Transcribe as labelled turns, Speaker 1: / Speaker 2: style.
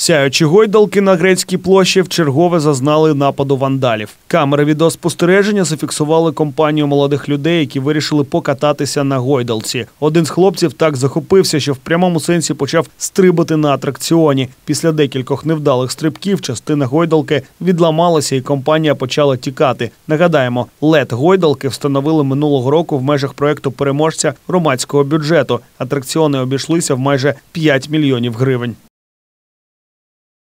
Speaker 1: Сяючі гойдалки на грецькій площі вчергове зазнали нападу вандалів. Камери відеоспостереження зафіксували компанію молодих людей, які вирішили покататися на гойдалці. Один з хлопців так захопився, що в прямому сенсі почав стрибати на атракціоні. Після декількох невдалих стрибків частина гойдалки відламалася, і компанія почала тікати. Нагадаємо, лед гойдалки встановили минулого року в межах проекту переможця громадського бюджету. Атракціони обійшлися в майже 5 мільйонів гривень.